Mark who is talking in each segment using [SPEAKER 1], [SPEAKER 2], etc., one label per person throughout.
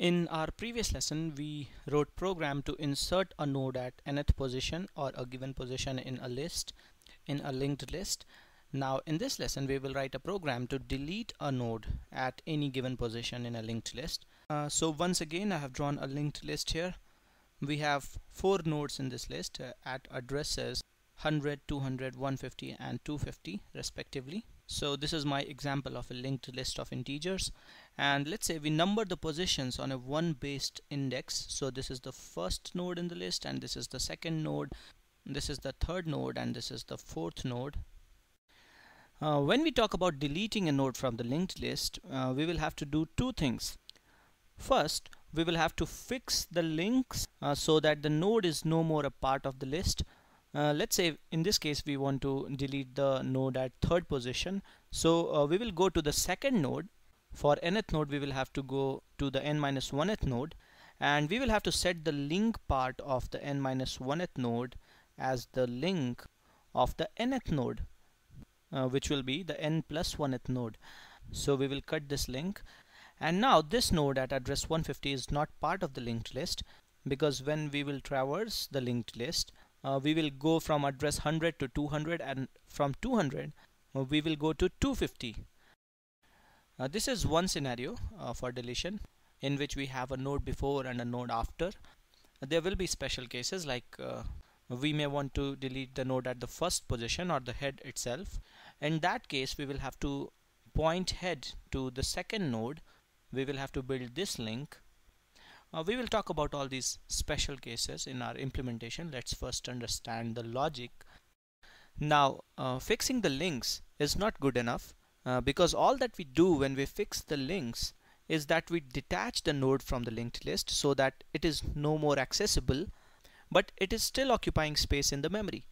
[SPEAKER 1] In our previous lesson, we wrote program to insert a node at nth position or a given position in a list, in a linked list. Now in this lesson, we will write a program to delete a node at any given position in a linked list. Uh, so once again, I have drawn a linked list here. We have four nodes in this list uh, at addresses 100, 200, 150 and 250 respectively. So this is my example of a linked list of integers. And let's say we number the positions on a one based index. So this is the first node in the list and this is the second node. This is the third node and this is the fourth node. Uh, when we talk about deleting a node from the linked list, uh, we will have to do two things. First, we will have to fix the links uh, so that the node is no more a part of the list uh, let's say in this case we want to delete the node at third position so uh, we will go to the second node for nth node we will have to go to the n minus 1th node and we will have to set the link part of the n minus 1th node as the link of the nth node uh, which will be the n plus 1th node so we will cut this link and now this node at address 150 is not part of the linked list because when we will traverse the linked list uh, we will go from address 100 to 200 and from 200 uh, we will go to 250 uh, this is one scenario uh, for deletion in which we have a node before and a node after there will be special cases like uh, we may want to delete the node at the first position or the head itself in that case we will have to point head to the second node we will have to build this link uh, we will talk about all these special cases in our implementation. Let's first understand the logic. Now, uh, fixing the links is not good enough uh, because all that we do when we fix the links is that we detach the node from the linked list so that it is no more accessible, but it is still occupying space in the memory.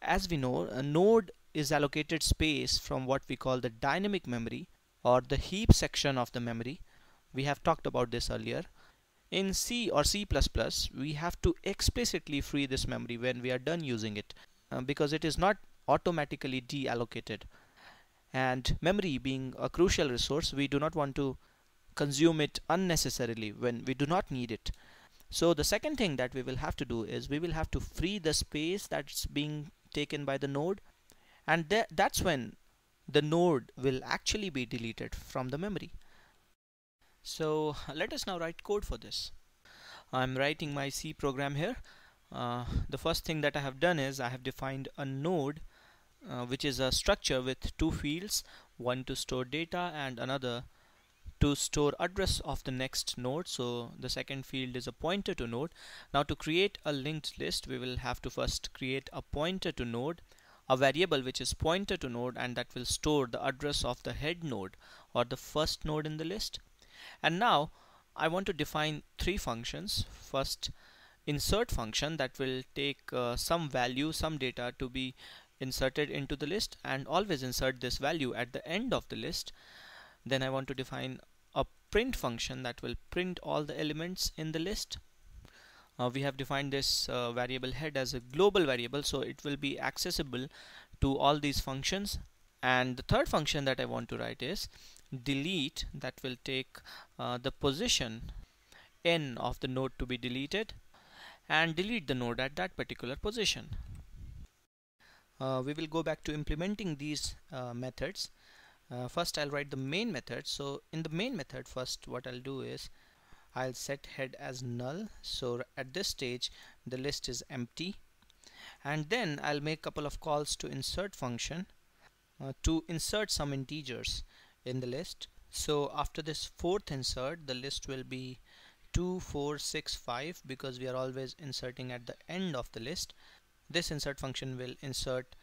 [SPEAKER 1] As we know, a node is allocated space from what we call the dynamic memory or the heap section of the memory. We have talked about this earlier. In C or C++, we have to explicitly free this memory when we are done using it uh, because it is not automatically deallocated. And memory being a crucial resource, we do not want to consume it unnecessarily when we do not need it. So the second thing that we will have to do is we will have to free the space that's being taken by the node and th that's when the node will actually be deleted from the memory. So let us now write code for this. I'm writing my C program here. Uh, the first thing that I have done is I have defined a node uh, which is a structure with two fields one to store data and another to store address of the next node so the second field is a pointer to node now to create a linked list we will have to first create a pointer to node a variable which is pointer to node and that will store the address of the head node or the first node in the list and now I want to define three functions. First, insert function that will take uh, some value, some data to be inserted into the list and always insert this value at the end of the list. Then I want to define a print function that will print all the elements in the list. Uh, we have defined this uh, variable head as a global variable so it will be accessible to all these functions and the third function that I want to write is delete that will take uh, the position n of the node to be deleted and delete the node at that particular position. Uh, we will go back to implementing these uh, methods. Uh, first I'll write the main method. So in the main method first what I'll do is I'll set head as null. So at this stage the list is empty and then I'll make a couple of calls to insert function uh, to insert some integers in the list so after this fourth insert the list will be 2 4 6 5 because we are always inserting at the end of the list this insert function will insert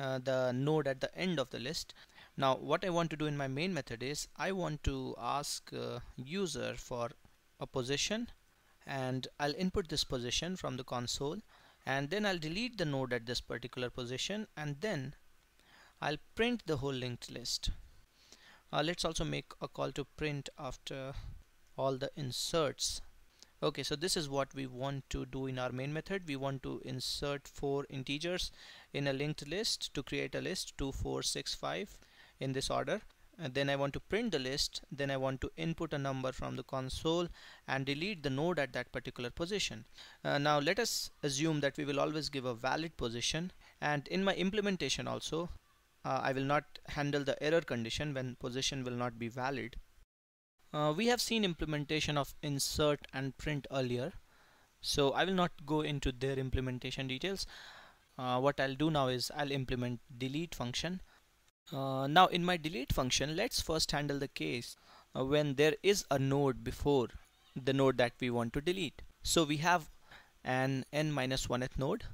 [SPEAKER 1] uh, the node at the end of the list now what I want to do in my main method is I want to ask uh, user for a position and I'll input this position from the console and then I'll delete the node at this particular position and then I'll print the whole linked list uh, let's also make a call to print after all the inserts okay so this is what we want to do in our main method we want to insert four integers in a linked list to create a list two, four, six, five in this order and then I want to print the list then I want to input a number from the console and delete the node at that particular position uh, now let us assume that we will always give a valid position and in my implementation also uh, I will not handle the error condition when position will not be valid. Uh, we have seen implementation of insert and print earlier so I will not go into their implementation details uh, what I'll do now is I'll implement delete function uh, now in my delete function let's first handle the case uh, when there is a node before the node that we want to delete so we have an n minus 1th node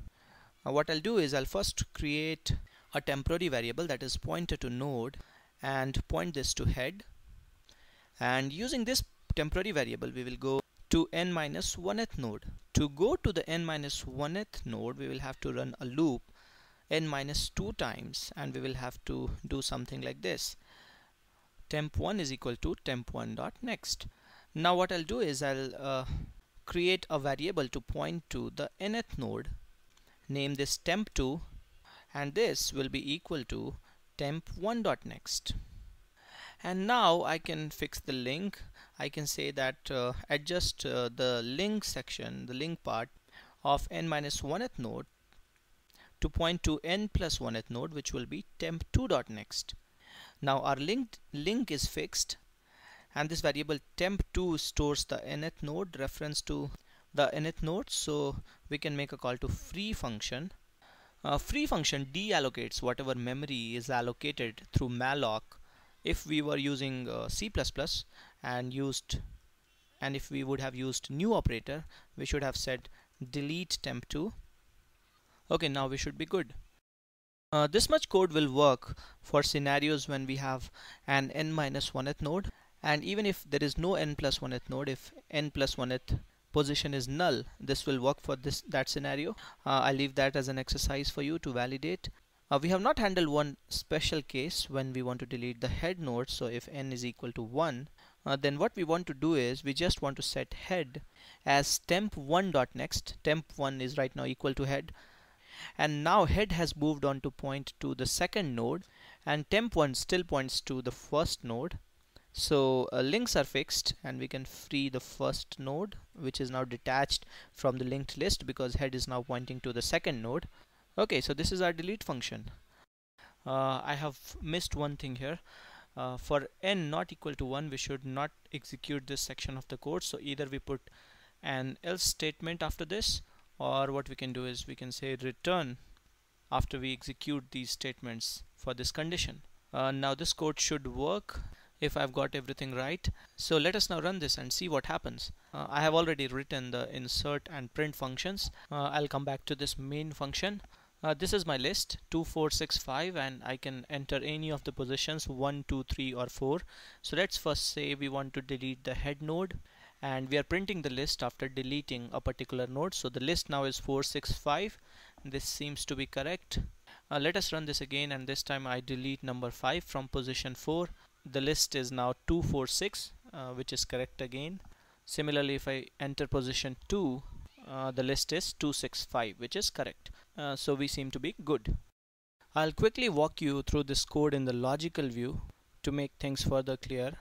[SPEAKER 1] uh, what I'll do is I'll first create a temporary variable that is pointer to node and point this to head and using this temporary variable we will go to n minus 1th node to go to the n minus 1th node we will have to run a loop n minus 2 times and we will have to do something like this temp1 is equal to temp1 dot next now what I'll do is I'll uh, create a variable to point to the nth node name this temp2 and this will be equal to temp1.next and now I can fix the link I can say that uh, adjust uh, the link section the link part of n minus 1th node to point to n plus 1th node which will be temp2.next now our link link is fixed and this variable temp2 stores the nth node reference to the nth node so we can make a call to free function free function deallocates whatever memory is allocated through malloc if we were using uh, C++ and used and if we would have used new operator we should have said delete temp2 okay now we should be good uh, this much code will work for scenarios when we have an n minus 1th node and even if there is no n plus 1th node if n plus 1th position is null this will work for this that scenario uh, I leave that as an exercise for you to validate uh, we have not handled one special case when we want to delete the head node so if n is equal to 1 uh, then what we want to do is we just want to set head as temp1 dot next temp1 is right now equal to head and now head has moved on to point to the second node and temp1 still points to the first node so uh, links are fixed and we can free the first node which is now detached from the linked list because head is now pointing to the second node okay so this is our delete function uh, I have missed one thing here uh, for n not equal to 1 we should not execute this section of the code so either we put an else statement after this or what we can do is we can say return after we execute these statements for this condition uh, now this code should work if I've got everything right. So let us now run this and see what happens. Uh, I have already written the insert and print functions. Uh, I'll come back to this main function. Uh, this is my list 2465 and I can enter any of the positions 1 2 3 or 4 so let's first say we want to delete the head node and we are printing the list after deleting a particular node so the list now is 465 this seems to be correct uh, let us run this again and this time I delete number 5 from position 4 the list is now 246 uh, which is correct again similarly if I enter position 2 uh, the list is 265 which is correct uh, so we seem to be good I'll quickly walk you through this code in the logical view to make things further clear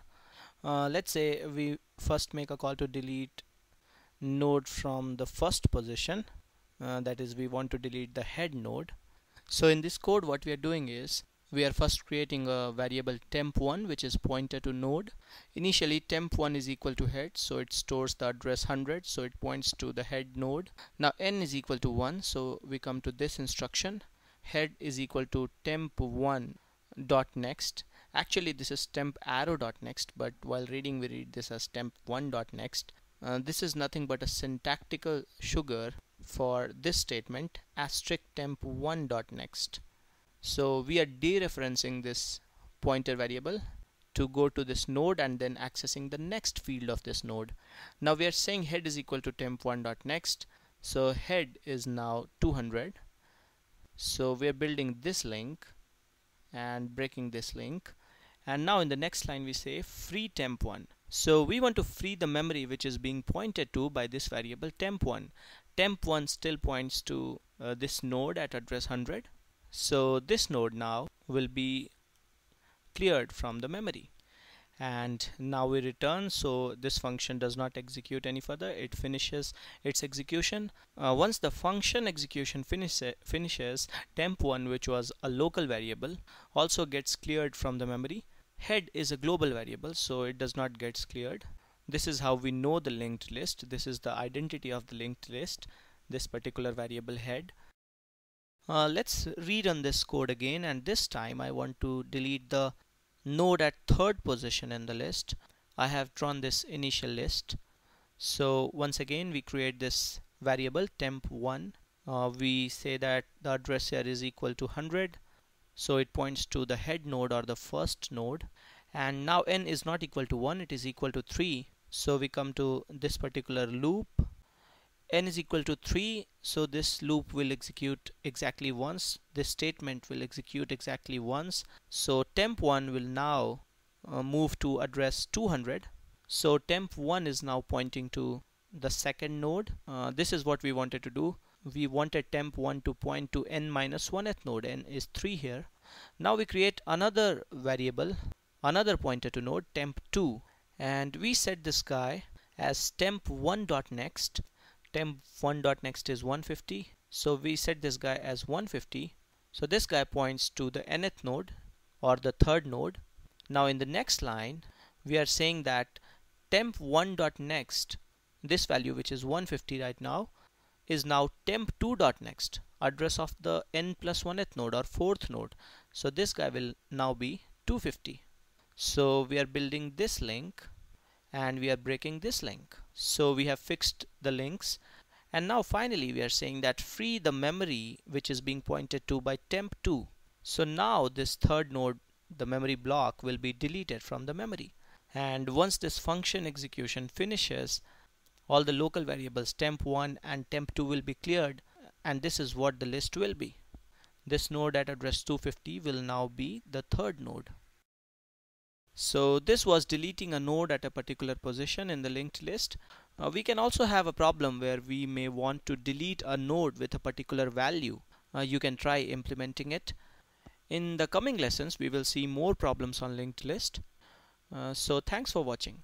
[SPEAKER 1] uh, let's say we first make a call to delete node from the first position uh, that is we want to delete the head node so in this code what we are doing is we are first creating a variable temp1 which is pointer to node initially temp1 is equal to head so it stores the address 100 so it points to the head node now n is equal to 1 so we come to this instruction head is equal to temp1 dot next actually this is temp arrow dot next but while reading we read this as temp1 dot next uh, this is nothing but a syntactical sugar for this statement asterisk temp1 dot next so we are dereferencing this pointer variable to go to this node and then accessing the next field of this node. Now we are saying head is equal to temp1.next. So head is now 200. So we are building this link and breaking this link. And now in the next line we say free temp1. So we want to free the memory which is being pointed to by this variable temp1. Temp1 still points to uh, this node at address 100 so this node now will be cleared from the memory and now we return so this function does not execute any further it finishes its execution uh, once the function execution finishes finishes temp1 which was a local variable also gets cleared from the memory head is a global variable so it does not get cleared this is how we know the linked list this is the identity of the linked list this particular variable head uh, let's rerun this code again and this time I want to delete the node at third position in the list. I have drawn this initial list. So once again we create this variable temp1. Uh, we say that the address here is equal to 100 so it points to the head node or the first node and now n is not equal to 1 it is equal to 3 so we come to this particular loop n is equal to 3 so this loop will execute exactly once this statement will execute exactly once so temp1 will now uh, move to address 200 so temp1 is now pointing to the second node uh, this is what we wanted to do we wanted temp1 to point to n minus 1th node n is 3 here now we create another variable another pointer to node temp2 and we set this guy as temp1.next temp1 dot next is 150 so we set this guy as 150 so this guy points to the nth node or the third node now in the next line we are saying that temp1 dot next this value which is 150 right now is now temp2 dot next address of the n plus 1th node or fourth node so this guy will now be 250 so we are building this link and we are breaking this link. So we have fixed the links and now finally we are saying that free the memory which is being pointed to by temp2. So now this third node, the memory block will be deleted from the memory. And once this function execution finishes, all the local variables temp1 and temp2 will be cleared and this is what the list will be. This node at address 250 will now be the third node. So this was deleting a node at a particular position in the linked list. Now we can also have a problem where we may want to delete a node with a particular value. Uh, you can try implementing it. In the coming lessons, we will see more problems on linked list. Uh, so thanks for watching.